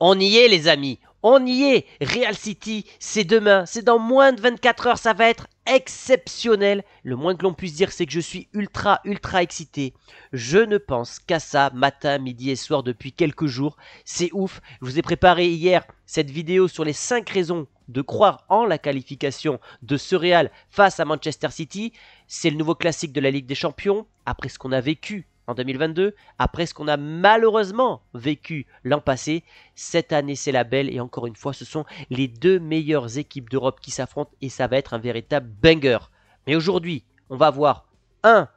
On y est, les amis. On y est. Real City, c'est demain. C'est dans moins de 24 heures. Ça va être exceptionnel. Le moins que l'on puisse dire, c'est que je suis ultra, ultra excité. Je ne pense qu'à ça matin, midi et soir depuis quelques jours. C'est ouf. Je vous ai préparé hier cette vidéo sur les 5 raisons de croire en la qualification de ce Real face à Manchester City. C'est le nouveau classique de la Ligue des Champions. Après ce qu'on a vécu en 2022, après ce qu'on a malheureusement vécu l'an passé, cette année c'est la belle et encore une fois ce sont les deux meilleures équipes d'Europe qui s'affrontent et ça va être un véritable banger. Mais aujourd'hui, on va voir un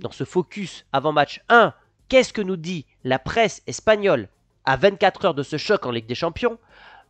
dans ce focus avant match 1, qu'est-ce que nous dit la presse espagnole à 24 heures de ce choc en Ligue des Champions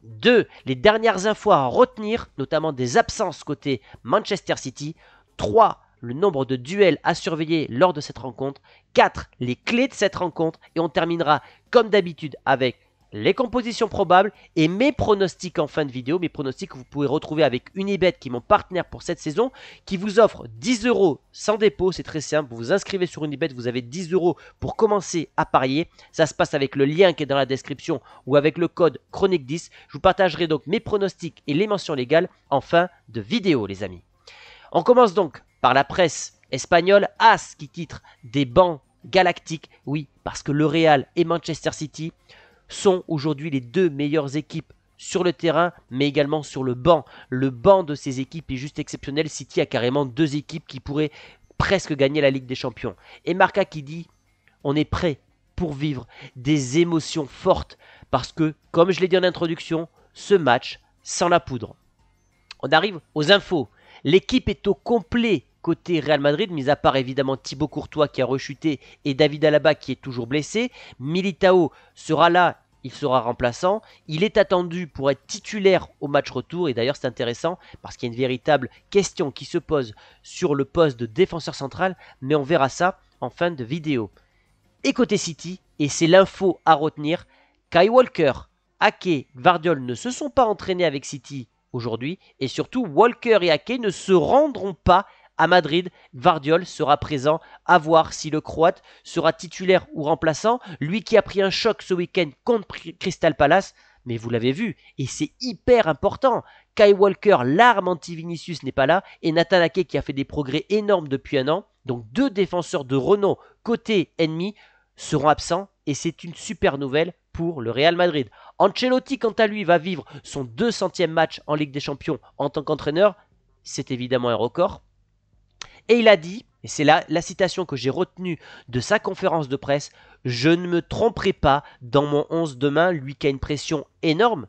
2. Les dernières infos à retenir, notamment des absences côté Manchester City. 3 le nombre de duels à surveiller lors de cette rencontre, 4 les clés de cette rencontre et on terminera comme d'habitude avec les compositions probables et mes pronostics en fin de vidéo, mes pronostics que vous pouvez retrouver avec Unibet qui est mon partenaire pour cette saison, qui vous offre 10 euros sans dépôt, c'est très simple, vous vous inscrivez sur Unibet, vous avez 10 euros pour commencer à parier, ça se passe avec le lien qui est dans la description ou avec le code Chronique10, je vous partagerai donc mes pronostics et les mentions légales en fin de vidéo les amis. On commence donc par la presse espagnole, As qui titre des bancs galactiques. Oui, parce que le Real et Manchester City sont aujourd'hui les deux meilleures équipes sur le terrain, mais également sur le banc. Le banc de ces équipes est juste exceptionnel. City a carrément deux équipes qui pourraient presque gagner la Ligue des Champions. Et Marca qui dit on est prêt pour vivre des émotions fortes parce que, comme je l'ai dit en introduction, ce match sans la poudre. On arrive aux infos. L'équipe est au complet côté Real Madrid, mis à part évidemment Thibaut Courtois qui a rechuté et David Alaba qui est toujours blessé, Militao sera là, il sera remplaçant, il est attendu pour être titulaire au match retour et d'ailleurs c'est intéressant parce qu'il y a une véritable question qui se pose sur le poste de défenseur central, mais on verra ça en fin de vidéo. Et côté City, et c'est l'info à retenir, Kai Walker, Ake, Vardiol ne se sont pas entraînés avec City aujourd'hui et surtout Walker et Ake ne se rendront pas à Madrid, Vardiol sera présent à voir si le Croate sera titulaire ou remplaçant. Lui qui a pris un choc ce week-end contre Crystal Palace, mais vous l'avez vu, et c'est hyper important. Kai Walker, l'arme anti-Vinicius n'est pas là, et Nathan qui a fait des progrès énormes depuis un an. Donc deux défenseurs de renom côté ennemi seront absents, et c'est une super nouvelle pour le Real Madrid. Ancelotti, quant à lui, va vivre son 200e match en Ligue des Champions en tant qu'entraîneur. C'est évidemment un record et il a dit, et c'est là la citation que j'ai retenue de sa conférence de presse, je ne me tromperai pas dans mon 11 demain, lui qui a une pression énorme,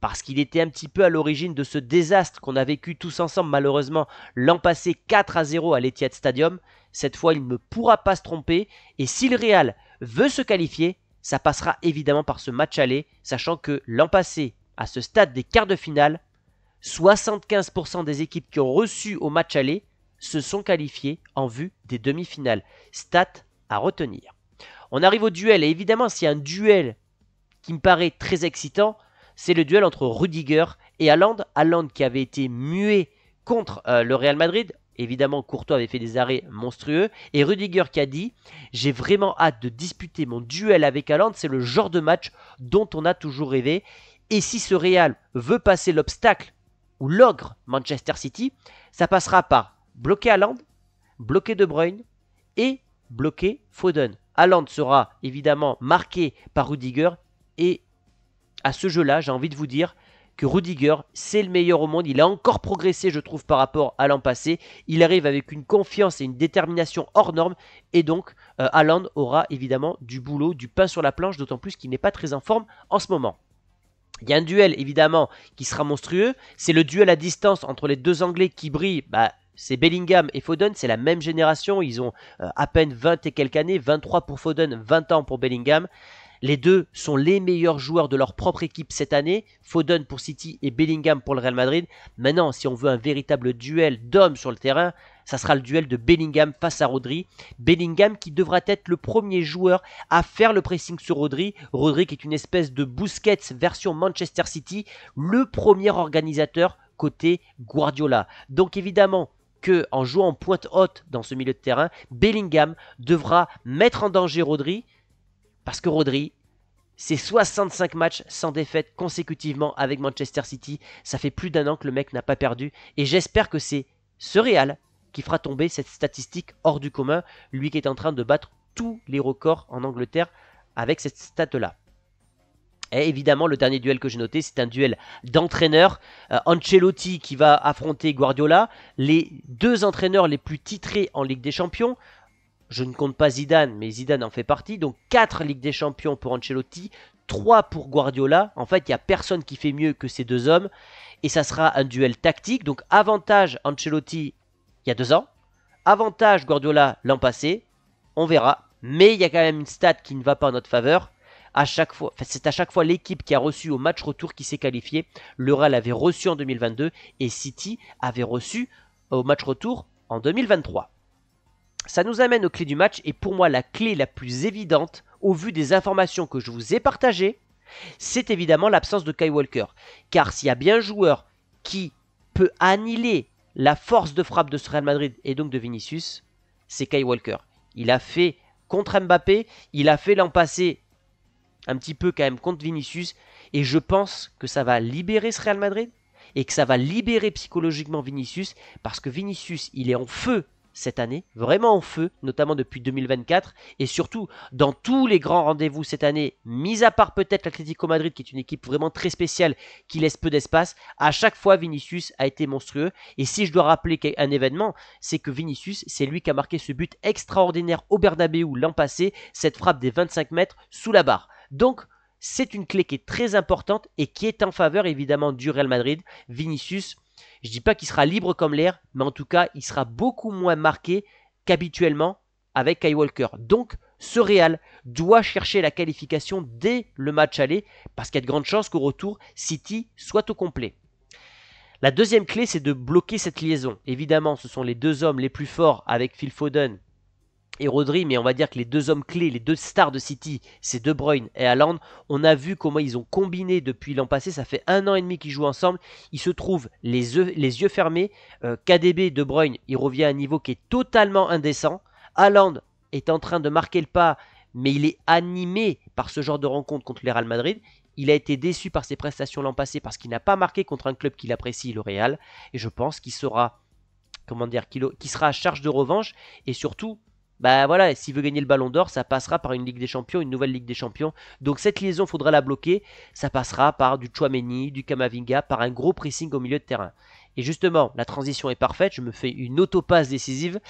parce qu'il était un petit peu à l'origine de ce désastre qu'on a vécu tous ensemble malheureusement l'an passé 4 à 0 à l'Etihad Stadium. Cette fois, il ne pourra pas se tromper et si le Real veut se qualifier, ça passera évidemment par ce match aller, sachant que l'an passé, à ce stade des quarts de finale, 75% des équipes qui ont reçu au match aller se sont qualifiés en vue des demi-finales. Stat à retenir. On arrive au duel, et évidemment, s'il y a un duel qui me paraît très excitant, c'est le duel entre Rudiger et Haaland. Haaland qui avait été muet contre euh, le Real Madrid. Évidemment, Courtois avait fait des arrêts monstrueux. Et Rudiger qui a dit J'ai vraiment hâte de disputer mon duel avec Haaland. C'est le genre de match dont on a toujours rêvé. Et si ce Real veut passer l'obstacle ou l'ogre Manchester City, ça passera par bloquer Haaland, bloqué De Bruyne et bloquer Foden. Haaland sera évidemment marqué par Rudiger et à ce jeu-là, j'ai envie de vous dire que Rudiger, c'est le meilleur au monde. Il a encore progressé, je trouve, par rapport à l'an passé. Il arrive avec une confiance et une détermination hors norme. Et donc, euh, Aland aura évidemment du boulot, du pain sur la planche, d'autant plus qu'il n'est pas très en forme en ce moment. Il y a un duel évidemment qui sera monstrueux. C'est le duel à distance entre les deux Anglais qui brillent. Bah, c'est Bellingham et Foden, c'est la même génération, ils ont euh, à peine 20 et quelques années, 23 pour Foden, 20 ans pour Bellingham. Les deux sont les meilleurs joueurs de leur propre équipe cette année, Foden pour City et Bellingham pour le Real Madrid. Maintenant, si on veut un véritable duel d'hommes sur le terrain, ça sera le duel de Bellingham face à Rodri. Bellingham qui devra être le premier joueur à faire le pressing sur Rodri. Rodri qui est une espèce de Busquets version Manchester City, le premier organisateur côté Guardiola. Donc évidemment, que en jouant en pointe haute dans ce milieu de terrain, Bellingham devra mettre en danger Rodri parce que Rodri c'est 65 matchs sans défaite consécutivement avec Manchester City. Ça fait plus d'un an que le mec n'a pas perdu. Et j'espère que c'est ce Real qui fera tomber cette statistique hors du commun. Lui qui est en train de battre tous les records en Angleterre avec cette stat-là évidemment, le dernier duel que j'ai noté, c'est un duel d'entraîneurs. Euh, Ancelotti qui va affronter Guardiola, les deux entraîneurs les plus titrés en Ligue des Champions. Je ne compte pas Zidane, mais Zidane en fait partie. Donc 4 Ligue des Champions pour Ancelotti, 3 pour Guardiola. En fait, il n'y a personne qui fait mieux que ces deux hommes. Et ça sera un duel tactique. Donc avantage Ancelotti il y a deux ans. Avantage Guardiola l'an passé. On verra. Mais il y a quand même une stat qui ne va pas en notre faveur chaque fois, c'est à chaque fois l'équipe qui a reçu au match retour qui s'est qualifiée. Le avait reçu en 2022 et City avait reçu au match retour en 2023. Ça nous amène aux clés du match et pour moi la clé la plus évidente au vu des informations que je vous ai partagées, c'est évidemment l'absence de Kai Walker. Car s'il y a bien un joueur qui peut annihiler la force de frappe de ce Real Madrid et donc de Vinicius, c'est Kai Walker. Il a fait contre Mbappé, il a fait l'an passé un petit peu quand même contre Vinicius. Et je pense que ça va libérer ce Real Madrid et que ça va libérer psychologiquement Vinicius parce que Vinicius, il est en feu cette année, vraiment en feu, notamment depuis 2024, et surtout dans tous les grands rendez-vous cette année, mis à part peut-être l'Atlético Madrid, qui est une équipe vraiment très spéciale, qui laisse peu d'espace, à chaque fois Vinicius a été monstrueux, et si je dois rappeler un événement, c'est que Vinicius, c'est lui qui a marqué ce but extraordinaire au Bernabeu l'an passé, cette frappe des 25 mètres sous la barre. Donc, c'est une clé qui est très importante et qui est en faveur évidemment du Real Madrid. Vinicius, je ne dis pas qu'il sera libre comme l'air, mais en tout cas, il sera beaucoup moins marqué qu'habituellement avec Kai Walker. Donc, ce Real doit chercher la qualification dès le match aller parce qu'il y a de grandes chances qu'au retour, City soit au complet. La deuxième clé, c'est de bloquer cette liaison. Évidemment, ce sont les deux hommes les plus forts avec Phil Foden et Rodri, mais on va dire que les deux hommes clés, les deux stars de City, c'est De Bruyne et Haaland. On a vu comment ils ont combiné depuis l'an passé, ça fait un an et demi qu'ils jouent ensemble. Ils se trouvent les yeux, les yeux fermés. Euh, KDB, De Bruyne, il revient à un niveau qui est totalement indécent. Haaland est en train de marquer le pas, mais il est animé par ce genre de rencontre contre le Real Madrid. Il a été déçu par ses prestations l'an passé parce qu'il n'a pas marqué contre un club qu'il apprécie, le Real. Et je pense qu'il sera, comment dire, qu'il sera à charge de revanche. Et surtout, bah voilà, s'il veut gagner le ballon d'or, ça passera par une Ligue des Champions, une nouvelle Ligue des Champions. Donc cette liaison, faudra la bloquer. Ça passera par du Chouameni, du Kamavinga, par un gros pressing au milieu de terrain. Et justement, la transition est parfaite, je me fais une autopasse décisive.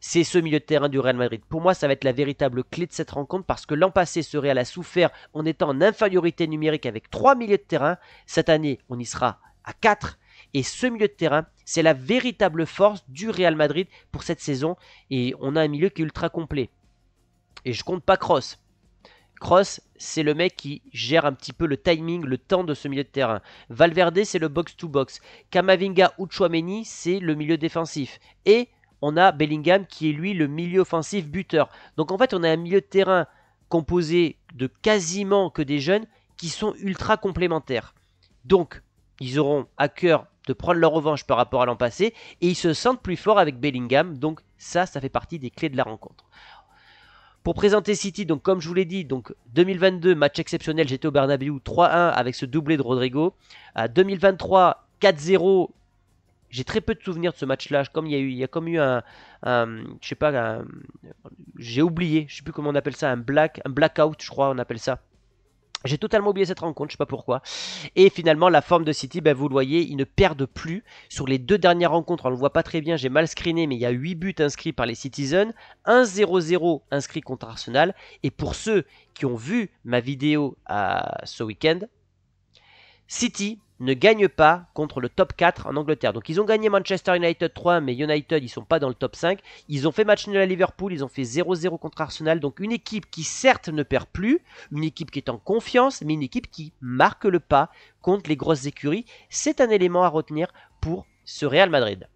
C'est ce milieu de terrain du Real Madrid. Pour moi, ça va être la véritable clé de cette rencontre parce que l'an passé, ce Real a souffert en étant en infériorité numérique avec 3 milieux de terrain. Cette année, on y sera à 4 et ce milieu de terrain, c'est la véritable force du Real Madrid pour cette saison. Et on a un milieu qui est ultra complet. Et je compte pas Cross. Cross, c'est le mec qui gère un petit peu le timing, le temps de ce milieu de terrain. Valverde, c'est le box-to-box. Kamavinga ou c'est le milieu défensif. Et on a Bellingham qui est lui le milieu offensif buteur. Donc en fait, on a un milieu de terrain composé de quasiment que des jeunes qui sont ultra complémentaires. Donc, ils auront à cœur de prendre leur revanche par rapport à l'an passé, et ils se sentent plus forts avec Bellingham, donc ça, ça fait partie des clés de la rencontre. Pour présenter City, donc comme je vous l'ai dit, donc 2022, match exceptionnel, j'étais au Bernabéu 3-1 avec ce doublé de Rodrigo. À 2023, 4-0, j'ai très peu de souvenirs de ce match-là. Comme il y a eu, il y a comme eu un, un je sais pas, j'ai oublié, je sais plus comment on appelle ça, un black, un blackout, je crois, on appelle ça. J'ai totalement oublié cette rencontre, je sais pas pourquoi. Et finalement, la forme de City, ben, vous le voyez, ils ne perdent plus. Sur les deux dernières rencontres, on ne le voit pas très bien, j'ai mal screené, mais il y a 8 buts inscrits par les Citizens, 1-0-0 inscrit contre Arsenal. Et pour ceux qui ont vu ma vidéo euh, ce week-end, City ne gagne pas contre le top 4 en Angleterre. Donc ils ont gagné Manchester United 3, mais United, ils sont pas dans le top 5. Ils ont fait match nul à Liverpool, ils ont fait 0-0 contre Arsenal. Donc une équipe qui certes ne perd plus, une équipe qui est en confiance, mais une équipe qui marque le pas contre les grosses écuries. C'est un élément à retenir pour ce Real Madrid.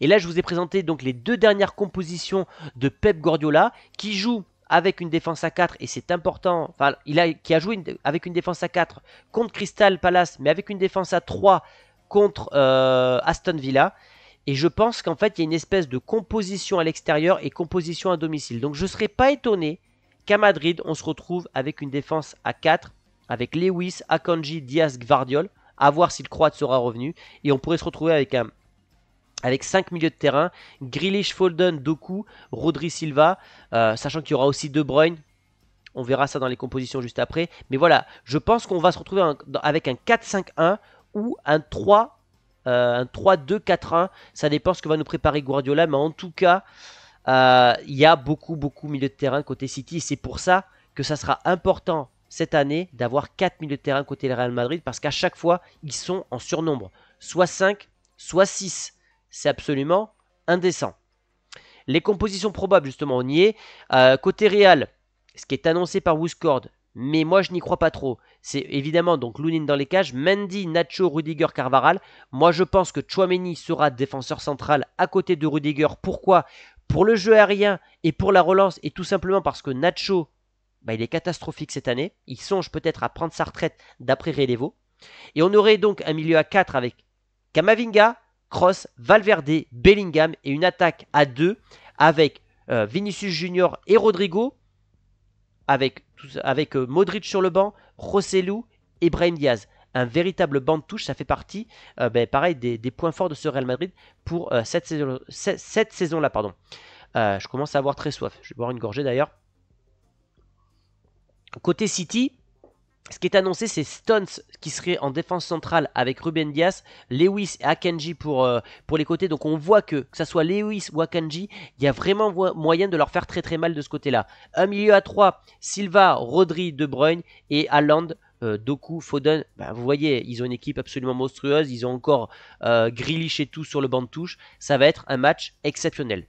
Et là, je vous ai présenté donc les deux dernières compositions de Pep Guardiola qui joue avec une défense à 4, et c'est important, enfin, il a, qui a joué avec une défense à 4 contre Crystal Palace, mais avec une défense à 3 contre euh, Aston Villa. Et je pense qu'en fait, il y a une espèce de composition à l'extérieur et composition à domicile. Donc je ne serais pas étonné qu'à Madrid, on se retrouve avec une défense à 4, avec Lewis, Akanji, Diaz, Gvardiol, à voir si le Croate sera revenu. Et on pourrait se retrouver avec un, avec 5 milieux de terrain, Grealish, Folden, Doku, Rodri Silva, euh, sachant qu'il y aura aussi De Bruyne. On verra ça dans les compositions juste après. Mais voilà, je pense qu'on va se retrouver avec un 4-5-1 ou un 3. 3-2-4-1, euh, ça dépend ce que va nous préparer Guardiola, mais en tout cas, euh, il y a beaucoup, beaucoup milieux de terrain côté City, c'est pour ça que ça sera important cette année d'avoir 4 milieux de terrain côté le Real Madrid, parce qu'à chaque fois, ils sont en surnombre, soit 5, soit 6 c'est absolument indécent. Les compositions probables, justement, on y est. Euh, côté Real, ce qui est annoncé par Wooscord, mais moi je n'y crois pas trop. C'est évidemment donc Lounin dans les cages, Mendy, Nacho, Rudiger, Carvaral. Moi je pense que Chouameni sera défenseur central à côté de Rudiger. Pourquoi Pour le jeu aérien et pour la relance, et tout simplement parce que Nacho, bah, il est catastrophique cette année. Il songe peut-être à prendre sa retraite d'après Relevo. Et on aurait donc un milieu à 4 avec Kamavinga, Cross, Valverde, Bellingham et une attaque à deux avec euh, Vinicius Junior et Rodrigo, avec, avec euh, Modric sur le banc, Rossellou et Brahim Diaz. Un véritable banc de touche, ça fait partie, euh, ben, pareil, des, points forts de ce Real Madrid pour cette saison-là. pardon. je commence à avoir très soif, je vais boire une gorgée d'ailleurs. Côté City, ce qui est annoncé, c'est Stones qui serait en défense centrale avec Ruben Diaz, Lewis et Akanji pour, euh, pour les côtés. Donc on voit que, que ce soit Lewis ou Akanji, il y a vraiment moyen de leur faire très très mal de ce côté-là. Un milieu à trois, Silva, Rodri, De Bruyne et Haaland. Euh, Doku, Foden, ben, vous voyez, ils ont une équipe absolument monstrueuse. Ils ont encore euh, et tout sur le banc de touche. Ça va être un match exceptionnel.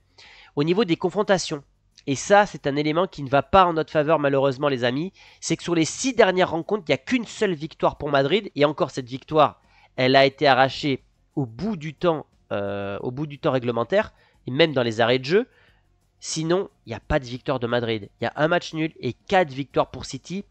Au niveau des confrontations, et ça, c'est un élément qui ne va pas en notre faveur malheureusement les amis. C'est que sur les six dernières rencontres, il n'y a qu'une seule victoire pour Madrid. Et encore cette victoire, elle a été arrachée au bout du temps, euh, au bout du temps réglementaire, et même dans les arrêts de jeu. Sinon, il n'y a pas de victoire de Madrid. Il y a un match nul et quatre victoires pour City.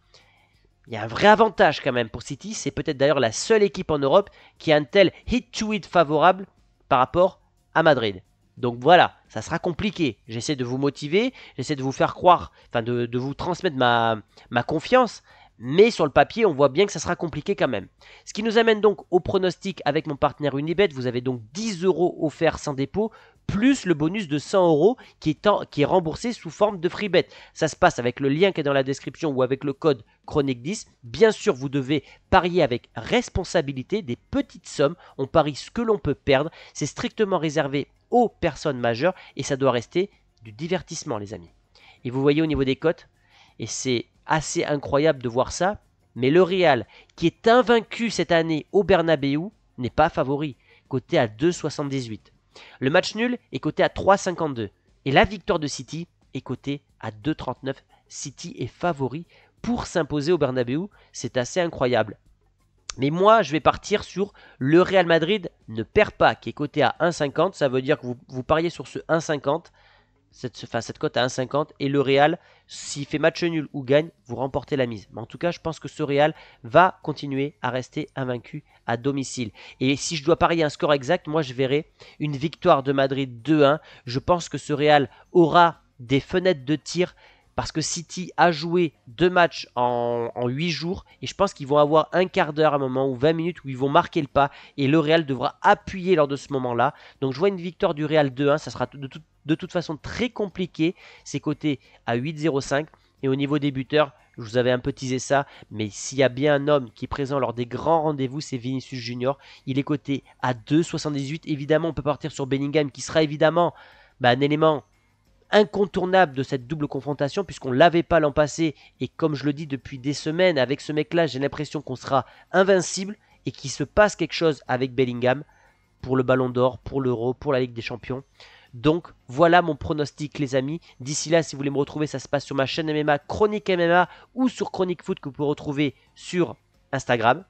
Il y a un vrai avantage quand même pour City. C'est peut-être d'ailleurs la seule équipe en Europe qui a un tel hit to -hit favorable par rapport à Madrid. Donc voilà, ça sera compliqué. J'essaie de vous motiver, j'essaie de vous faire croire, enfin de, vous transmettre ma, ma confiance, mais sur le papier, on voit bien que ça sera compliqué quand même. Ce qui nous amène donc au pronostic avec mon partenaire Unibet. Vous avez donc 10 euros offerts sans dépôt, plus le bonus de 100 euros qui, qui est, remboursé sous forme de free bet. Ça se passe avec le lien qui est dans la description ou avec le code Chronique 10. Bien sûr, vous devez parier avec responsabilité des petites sommes. On parie ce que l'on peut perdre. C'est strictement réservé aux personnes majeures et ça doit rester du divertissement, les amis. Et vous voyez au niveau des cotes, et c'est assez incroyable de voir ça, mais le Real, qui est invaincu cette année au Bernabeu, n'est pas favori, coté à 2,78. Le match nul est coté à 3,52. Et la victoire de City est cotée à 2,39. City est favori pour s'imposer au Bernabeu, c'est assez incroyable. Mais moi, je vais partir sur le Real Madrid ne perd pas, qui est coté à 1,50. Ça veut dire que vous, pariez sur ce 1,50, cette, cette cote à 1,50. Et le Real, s'il fait match nul ou gagne, vous remportez la mise. Mais en tout cas, je pense que ce Real va continuer à rester invaincu à domicile. Et si je dois parier un score exact, moi, je verrai une victoire de Madrid 2-1. Je pense que ce Real aura des fenêtres de tir parce que City a joué deux matchs en, huit 8 jours et je pense qu'ils vont avoir un quart d'heure à un moment ou 20 minutes où ils vont marquer le pas et le Real devra appuyer lors de ce moment-là. Donc je vois une victoire du Real 2-1, ça sera de, toute façon très compliqué, c'est coté à 8 0 et au niveau des buteurs, je vous avais un peu teasé ça, mais s'il y a bien un homme qui est présent lors des grands rendez-vous, c'est Vinicius Junior. Il est coté à 2,78. Évidemment, on peut partir sur Bellingham qui sera évidemment bah, un élément incontournable de cette double confrontation, puisqu'on l'avait pas l'an passé, et comme je le dis depuis des semaines, avec ce mec-là, j'ai l'impression qu'on sera invincible et qu'il se passe quelque chose avec Bellingham pour le Ballon d'Or, pour l'Euro, pour la Ligue des Champions. Donc voilà mon pronostic les amis. D'ici là, si vous voulez me retrouver, ça se passe sur ma chaîne MMA Chronique MMA ou sur Chronique Foot que vous pouvez retrouver sur Instagram.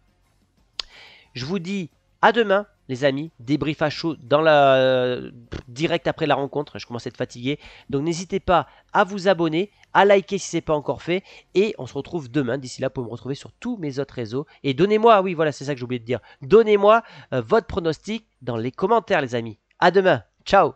Je vous dis à demain les amis. Débrief à chaud dans la, euh, direct après la rencontre. Je commence à être fatigué. Donc n'hésitez pas à vous abonner, à liker si ce n'est pas encore fait. Et on se retrouve demain. D'ici là, vous pouvez me retrouver sur tous mes autres réseaux. Et donnez-moi, oui, voilà, c'est ça que j'ai oublié de dire. Donnez-moi euh, votre pronostic dans les commentaires, les amis. À demain. Ciao